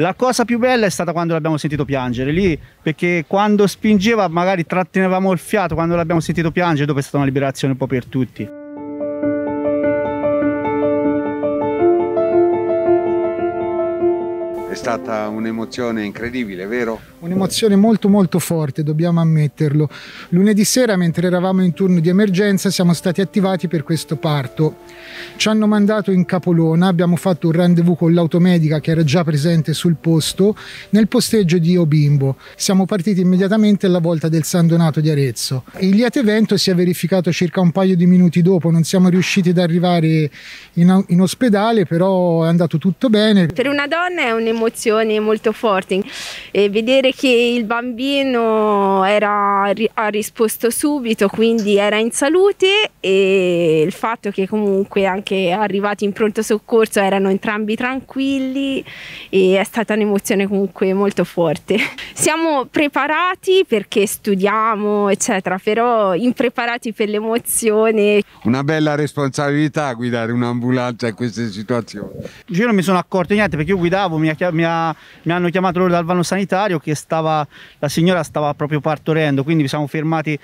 La cosa più bella è stata quando l'abbiamo sentito piangere lì, perché quando spingeva magari trattenevamo il fiato, quando l'abbiamo sentito piangere dopo è stata una liberazione un po' per tutti. stata un'emozione incredibile, vero? Un'emozione molto molto forte, dobbiamo ammetterlo. Lunedì sera, mentre eravamo in turno di emergenza, siamo stati attivati per questo parto. Ci hanno mandato in Capolona, abbiamo fatto un rendezvous con l'automedica che era già presente sul posto, nel posteggio di Obimbo. Siamo partiti immediatamente alla volta del San Donato di Arezzo. Il liete evento si è verificato circa un paio di minuti dopo, non siamo riusciti ad arrivare in, in ospedale, però è andato tutto bene. Per una donna è un'emozione un'emozione molto forte e vedere che il bambino era ri- ha, risposto subito, quindi era in salute e il fatto che comunque anche arrivati in pronto soccorso erano entrambi tranquilli e è stata un'emozione comunque molto forte. Siamo preparati perché studiamo, eccetera, però impreparati per l'emozione. Una bella responsabilità guidare un'ambulanza in queste situazioni. Io non mi sono accorto niente perché io guidavo, mi, ha, mi, ha, mi hanno chiamato loro dal vano sanitario che stava, la signora stava proprio partorendo, quindi quindi siamo fermati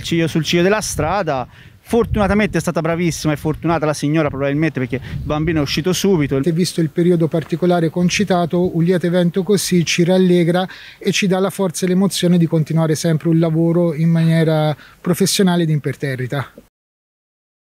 ciglio, sul ciglio della strada fortunatamente è stata bravissima e fortunata la signora probabilmente perché il bambino è uscito subito. Visto il periodo particolare concitato, un lieto evento così ci rallegra e ci dà la forza e l'emozione di continuare sempre un lavoro in maniera professionale ed imperterrita.